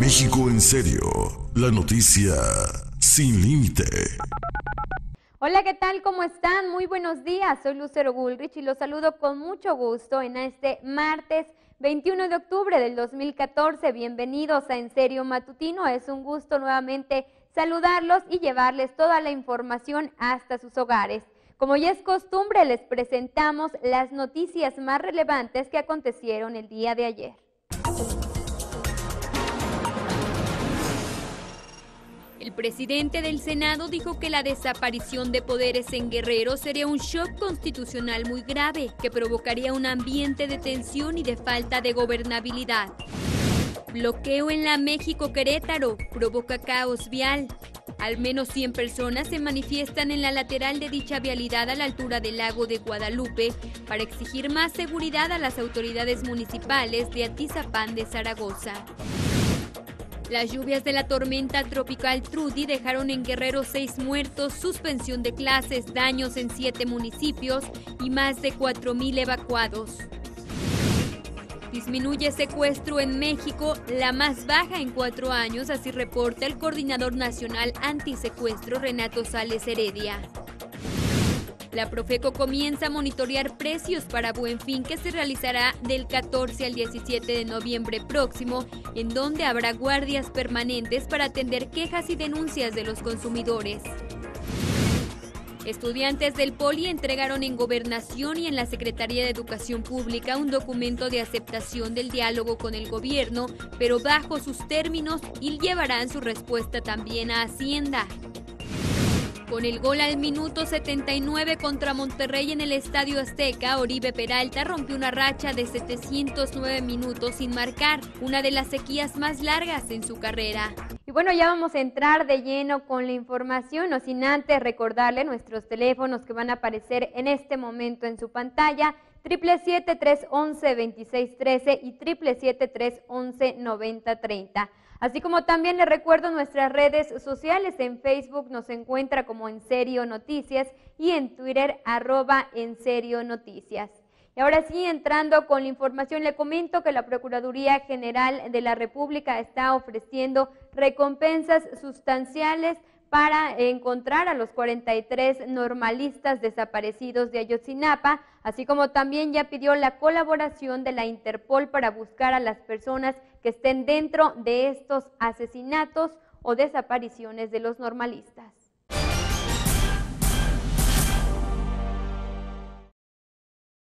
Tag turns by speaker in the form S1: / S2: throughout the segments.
S1: México en serio, la noticia sin límite.
S2: Hola, ¿qué tal? ¿Cómo están? Muy buenos días. Soy Lucero Gulrich y los saludo con mucho gusto en este martes 21 de octubre del 2014. Bienvenidos a En Serio Matutino. Es un gusto nuevamente saludarlos y llevarles toda la información hasta sus hogares. Como ya es costumbre, les presentamos las noticias más relevantes que acontecieron el día de ayer. El presidente del Senado dijo que la desaparición de poderes en Guerrero sería un shock constitucional muy grave que provocaría un ambiente de tensión y de falta de gobernabilidad. Bloqueo en la México Querétaro provoca caos vial. Al menos 100 personas se manifiestan en la lateral de dicha vialidad a la altura del lago de Guadalupe para exigir más seguridad a las autoridades municipales de Atizapán de Zaragoza. Las lluvias de la tormenta tropical Trudy dejaron en Guerrero seis muertos, suspensión de clases, daños en siete municipios y más de 4.000 evacuados. Disminuye secuestro en México, la más baja en cuatro años, así reporta el coordinador nacional antisecuestro Renato Sales Heredia. La Profeco comienza a monitorear precios para Buen Fin que se realizará del 14 al 17 de noviembre próximo, en donde habrá guardias permanentes para atender quejas y denuncias de los consumidores. Estudiantes del Poli entregaron en Gobernación y en la Secretaría de Educación Pública un documento de aceptación del diálogo con el gobierno, pero bajo sus términos y llevarán su respuesta también a Hacienda. Con el gol al minuto 79 contra Monterrey en el Estadio Azteca, Oribe Peralta rompió una racha de 709 minutos sin marcar, una de las sequías más largas en su carrera. Y bueno, ya vamos a entrar de lleno con la información, no sin antes recordarle nuestros teléfonos que van a aparecer en este momento en su pantalla. 777-311-2613 y 777-311-9030. Así como también les recuerdo nuestras redes sociales. En Facebook nos encuentra como En Serio Noticias y en Twitter arroba En Serio Noticias. Y ahora sí, entrando con la información, le comento que la Procuraduría General de la República está ofreciendo recompensas sustanciales para encontrar a los 43 normalistas desaparecidos de Ayotzinapa, así como también ya pidió la colaboración de la Interpol para buscar a las personas que estén dentro de estos asesinatos o desapariciones de los normalistas.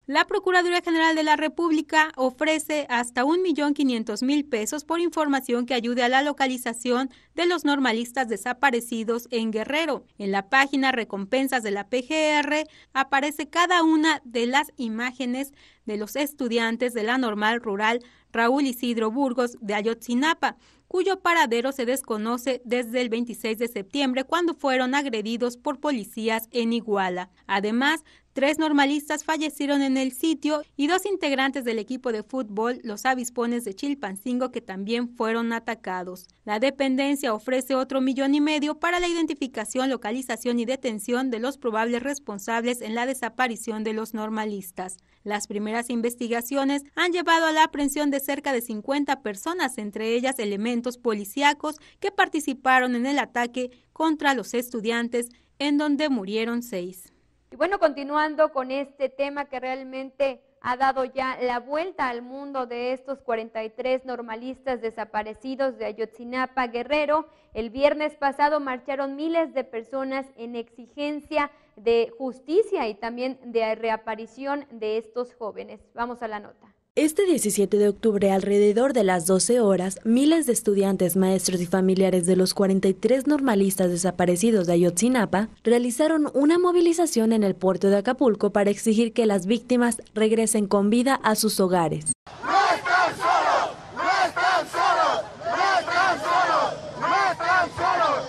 S2: La Procuraduría General de la República
S1: ofrece hasta 1.500.000 pesos por información que ayude a la localización de los normalistas desaparecidos en Guerrero. En la página Recompensas de la PGR aparece cada una de las imágenes de los estudiantes de la normal rural Raúl Isidro Burgos de Ayotzinapa, cuyo paradero se desconoce desde el 26 de septiembre cuando fueron agredidos por policías en Iguala. Además, Tres normalistas fallecieron en el sitio y dos integrantes del equipo de fútbol, los avispones de Chilpancingo, que también fueron atacados. La dependencia ofrece otro millón y medio para la identificación, localización y detención de los probables responsables en la desaparición de los normalistas. Las primeras investigaciones han llevado a la aprehensión de cerca de 50 personas, entre ellas elementos policíacos que participaron en el ataque contra los estudiantes, en donde murieron seis.
S2: Y bueno, continuando con este tema que realmente ha dado ya la vuelta al mundo de estos 43 normalistas desaparecidos de Ayotzinapa Guerrero. El viernes pasado marcharon miles de personas en exigencia de justicia y también de reaparición de estos jóvenes. Vamos a la nota.
S3: Este 17 de octubre, alrededor de las 12 horas, miles de estudiantes, maestros y familiares de los 43 normalistas desaparecidos de Ayotzinapa realizaron una movilización en el puerto de Acapulco para exigir que las víctimas regresen con vida a sus hogares.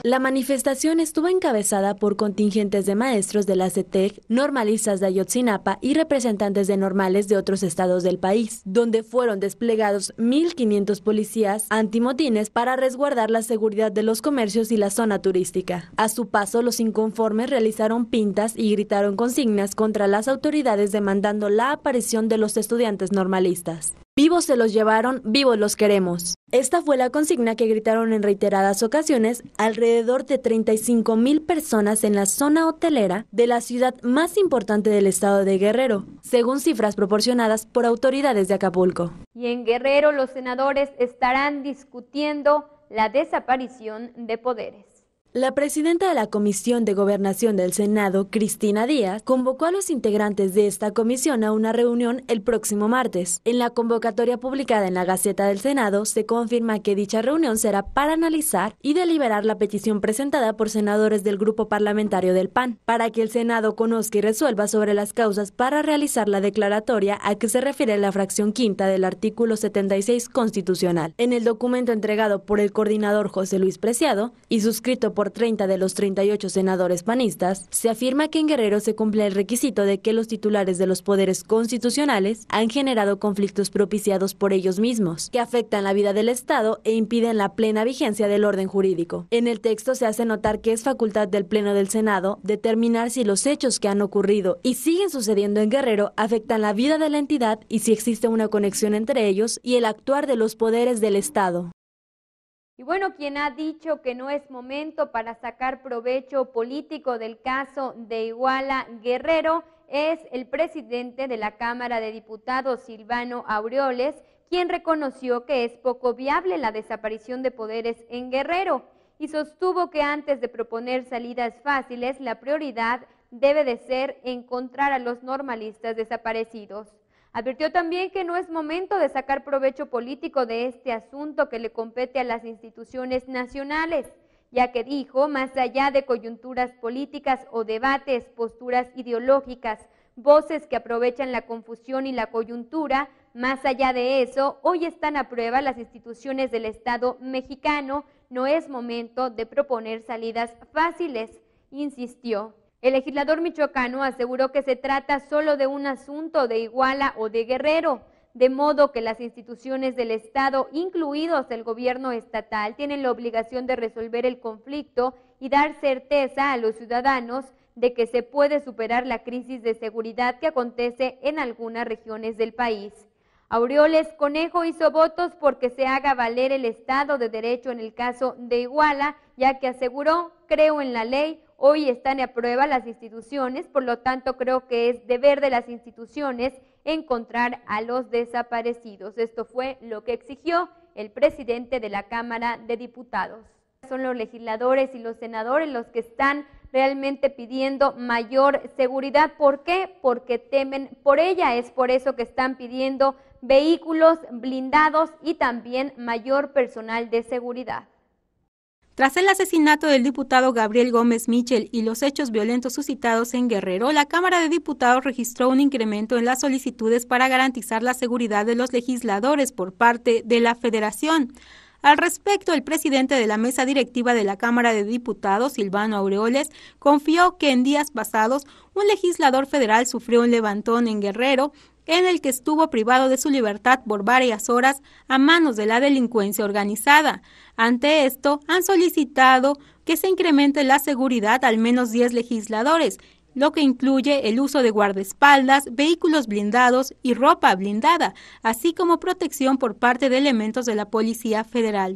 S3: La manifestación estuvo encabezada por contingentes de maestros de la CETEC, normalistas de Ayotzinapa y representantes de normales de otros estados del país, donde fueron desplegados 1.500 policías antimotines para resguardar la seguridad de los comercios y la zona turística. A su paso, los inconformes realizaron pintas y gritaron consignas contra las autoridades demandando la aparición de los estudiantes normalistas. Vivos se los llevaron, vivos los queremos. Esta fue la consigna que gritaron en reiteradas ocasiones alrededor de 35 mil personas en la zona hotelera de la ciudad más importante del estado de Guerrero, según cifras proporcionadas por autoridades de Acapulco.
S2: Y en Guerrero los senadores estarán discutiendo la desaparición de poderes.
S3: La presidenta de la Comisión de Gobernación del Senado, Cristina Díaz, convocó a los integrantes de esta comisión a una reunión el próximo martes. En la convocatoria publicada en la Gaceta del Senado se confirma que dicha reunión será para analizar y deliberar la petición presentada por senadores del grupo parlamentario del PAN, para que el Senado conozca y resuelva sobre las causas para realizar la declaratoria a que se refiere la fracción quinta del artículo 76 constitucional. En el documento entregado por el coordinador José Luis Preciado y suscrito por 30 de los 38 senadores panistas, se afirma que en Guerrero se cumple el requisito de que los titulares de los poderes constitucionales han generado conflictos propiciados por ellos mismos, que afectan la vida del Estado e impiden la plena vigencia del orden jurídico. En el texto se hace notar que es facultad del Pleno del Senado determinar si los hechos que han ocurrido y siguen sucediendo en Guerrero afectan la vida de la entidad y si existe una conexión entre ellos y el actuar de los poderes del Estado.
S2: Y bueno, quien ha dicho que no es momento para sacar provecho político del caso de Iguala Guerrero es el presidente de la Cámara de Diputados, Silvano Aureoles, quien reconoció que es poco viable la desaparición de poderes en Guerrero y sostuvo que antes de proponer salidas fáciles, la prioridad debe de ser encontrar a los normalistas desaparecidos. Advirtió también que no es momento de sacar provecho político de este asunto que le compete a las instituciones nacionales, ya que dijo, más allá de coyunturas políticas o debates, posturas ideológicas, voces que aprovechan la confusión y la coyuntura, más allá de eso, hoy están a prueba las instituciones del Estado mexicano, no es momento de proponer salidas fáciles, insistió. El legislador michoacano aseguró que se trata solo de un asunto de Iguala o de Guerrero, de modo que las instituciones del Estado, incluidos el gobierno estatal, tienen la obligación de resolver el conflicto y dar certeza a los ciudadanos de que se puede superar la crisis de seguridad que acontece en algunas regiones del país. Aureoles Conejo hizo votos porque se haga valer el Estado de Derecho en el caso de Iguala, ya que aseguró, creo en la ley, Hoy están a prueba las instituciones, por lo tanto creo que es deber de las instituciones encontrar a los desaparecidos. Esto fue lo que exigió el presidente de la Cámara de Diputados. Son los legisladores y los senadores los que están realmente pidiendo mayor seguridad. ¿Por qué? Porque temen por ella. Es por eso que están pidiendo vehículos blindados y también mayor personal de seguridad.
S1: Tras el asesinato del diputado Gabriel Gómez Michel y los hechos violentos suscitados en Guerrero, la Cámara de Diputados registró un incremento en las solicitudes para garantizar la seguridad de los legisladores por parte de la Federación. Al respecto, el presidente de la mesa directiva de la Cámara de Diputados, Silvano Aureoles, confió que en días pasados un legislador federal sufrió un levantón en Guerrero en el que estuvo privado de su libertad por varias horas a manos de la delincuencia organizada. Ante esto, han solicitado que se incremente la seguridad al menos 10 legisladores, lo que incluye el uso de guardaespaldas, vehículos blindados y ropa blindada, así como protección por parte de elementos de la Policía Federal.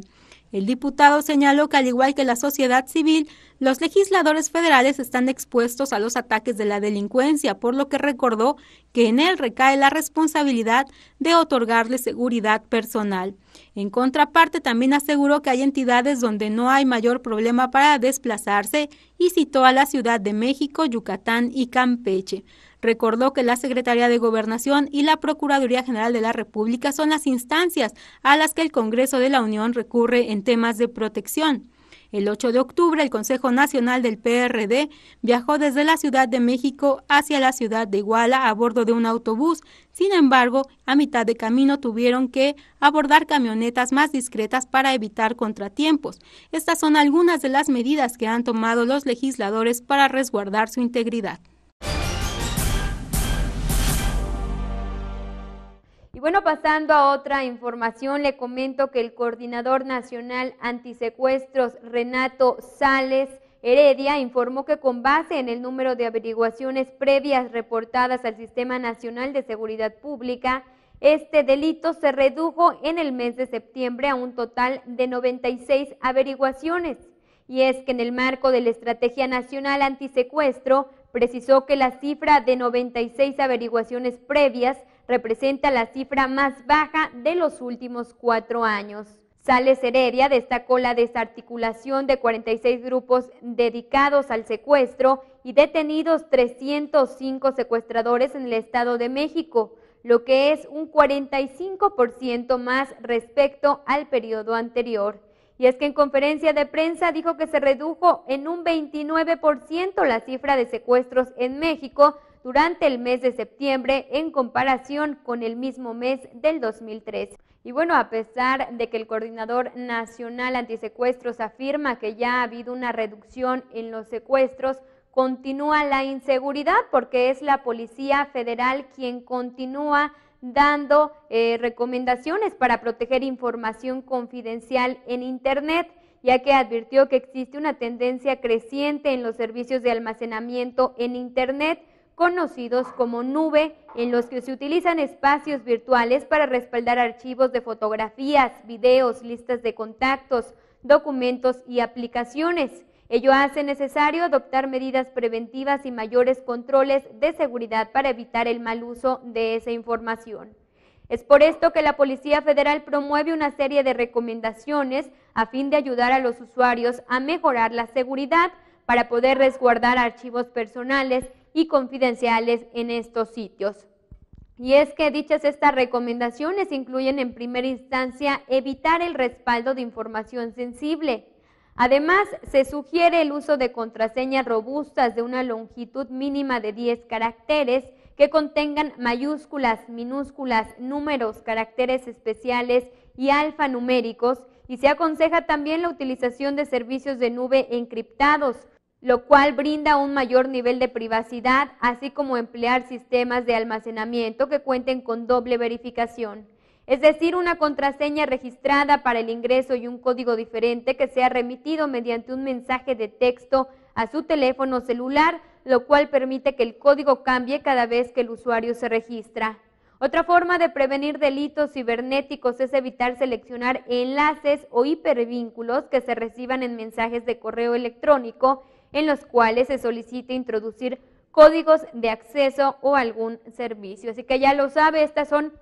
S1: El diputado señaló que al igual que la sociedad civil, los legisladores federales están expuestos a los ataques de la delincuencia, por lo que recordó que en él recae la responsabilidad de otorgarle seguridad personal. En contraparte, también aseguró que hay entidades donde no hay mayor problema para desplazarse y citó a la Ciudad de México, Yucatán y Campeche. Recordó que la Secretaría de Gobernación y la Procuraduría General de la República son las instancias a las que el Congreso de la Unión recurre en temas de protección. El 8 de octubre, el Consejo Nacional del PRD viajó desde la Ciudad de México hacia la ciudad de Iguala a bordo de un autobús. Sin embargo, a mitad de camino tuvieron que abordar camionetas más discretas para evitar contratiempos. Estas son algunas de las medidas que han tomado los legisladores para resguardar su integridad.
S2: Y bueno, pasando a otra información, le comento que el coordinador nacional antisecuestros, Renato Sales Heredia, informó que con base en el número de averiguaciones previas reportadas al Sistema Nacional de Seguridad Pública, este delito se redujo en el mes de septiembre a un total de 96 averiguaciones. Y es que en el marco de la Estrategia Nacional Antisecuestro, precisó que la cifra de 96 averiguaciones previas representa la cifra más baja de los últimos cuatro años. Sales Heredia destacó la desarticulación de 46 grupos dedicados al secuestro y detenidos 305 secuestradores en el Estado de México, lo que es un 45% más respecto al periodo anterior. Y es que en conferencia de prensa dijo que se redujo en un 29% la cifra de secuestros en México durante el mes de septiembre en comparación con el mismo mes del 2013. Y bueno, a pesar de que el coordinador nacional antisecuestros afirma que ya ha habido una reducción en los secuestros, continúa la inseguridad porque es la Policía Federal quien continúa dando eh, recomendaciones para proteger información confidencial en Internet, ya que advirtió que existe una tendencia creciente en los servicios de almacenamiento en Internet conocidos como nube, en los que se utilizan espacios virtuales para respaldar archivos de fotografías, videos, listas de contactos, documentos y aplicaciones. Ello hace necesario adoptar medidas preventivas y mayores controles de seguridad para evitar el mal uso de esa información. Es por esto que la Policía Federal promueve una serie de recomendaciones a fin de ayudar a los usuarios a mejorar la seguridad para poder resguardar archivos personales y confidenciales en estos sitios. Y es que dichas estas recomendaciones incluyen en primera instancia evitar el respaldo de información sensible. Además, se sugiere el uso de contraseñas robustas de una longitud mínima de 10 caracteres que contengan mayúsculas, minúsculas, números, caracteres especiales y alfanuméricos y se aconseja también la utilización de servicios de nube encriptados lo cual brinda un mayor nivel de privacidad, así como emplear sistemas de almacenamiento que cuenten con doble verificación, es decir, una contraseña registrada para el ingreso y un código diferente que sea remitido mediante un mensaje de texto a su teléfono celular, lo cual permite que el código cambie cada vez que el usuario se registra. Otra forma de prevenir delitos cibernéticos es evitar seleccionar enlaces o hipervínculos que se reciban en mensajes de correo electrónico en los cuales se solicite introducir códigos de acceso o algún servicio. Así que ya lo sabe, estas son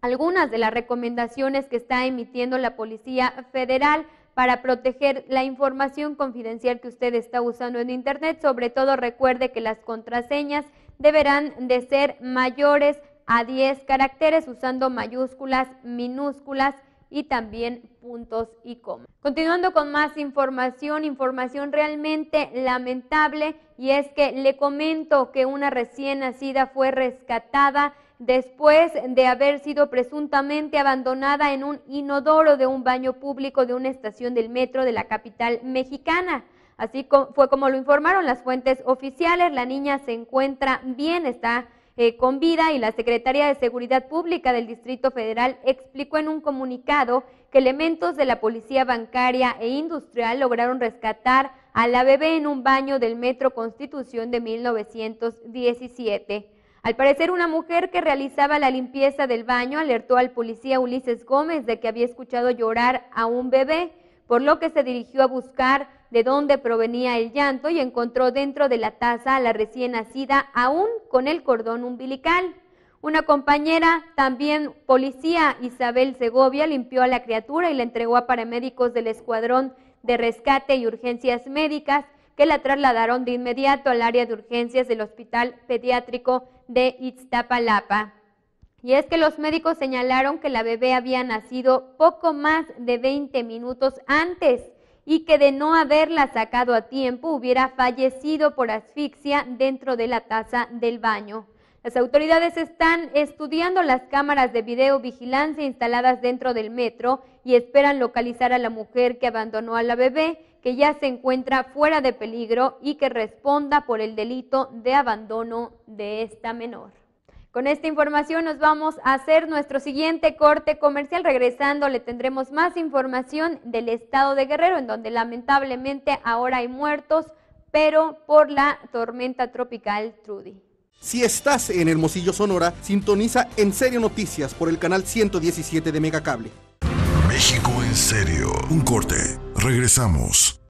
S2: algunas de las recomendaciones que está emitiendo la Policía Federal para proteger la información confidencial que usted está usando en Internet. Sobre todo recuerde que las contraseñas deberán de ser mayores a 10 caracteres usando mayúsculas, minúsculas, y también puntos y comas. Continuando con más información, información realmente lamentable y es que le comento que una recién nacida fue rescatada después de haber sido presuntamente abandonada en un inodoro de un baño público de una estación del metro de la capital mexicana. Así fue como lo informaron las fuentes oficiales. La niña se encuentra bien, está eh, con vida y la Secretaría de Seguridad Pública del Distrito Federal explicó en un comunicado que elementos de la Policía Bancaria e Industrial lograron rescatar a la bebé en un baño del Metro Constitución de 1917. Al parecer, una mujer que realizaba la limpieza del baño alertó al policía Ulises Gómez de que había escuchado llorar a un bebé, por lo que se dirigió a buscar de dónde provenía el llanto y encontró dentro de la taza a la recién nacida aún con el cordón umbilical. Una compañera, también policía, Isabel Segovia, limpió a la criatura y la entregó a paramédicos del Escuadrón de Rescate y Urgencias Médicas, que la trasladaron de inmediato al área de urgencias del Hospital Pediátrico de Iztapalapa. Y es que los médicos señalaron que la bebé había nacido poco más de 20 minutos antes y que de no haberla sacado a tiempo hubiera fallecido por asfixia dentro de la taza del baño. Las autoridades están estudiando las cámaras de videovigilancia instaladas dentro del metro y esperan localizar a la mujer que abandonó a la bebé, que ya se encuentra fuera de peligro y que responda por el delito de abandono de esta menor. Con esta información nos vamos a hacer nuestro siguiente corte comercial. Regresando le tendremos más información del estado de Guerrero, en donde lamentablemente ahora hay muertos, pero por la tormenta tropical Trudy.
S3: Si estás en Hermosillo, Sonora, sintoniza En Serio Noticias por el canal 117
S1: de Megacable.
S2: México en serio. Un corte. Regresamos.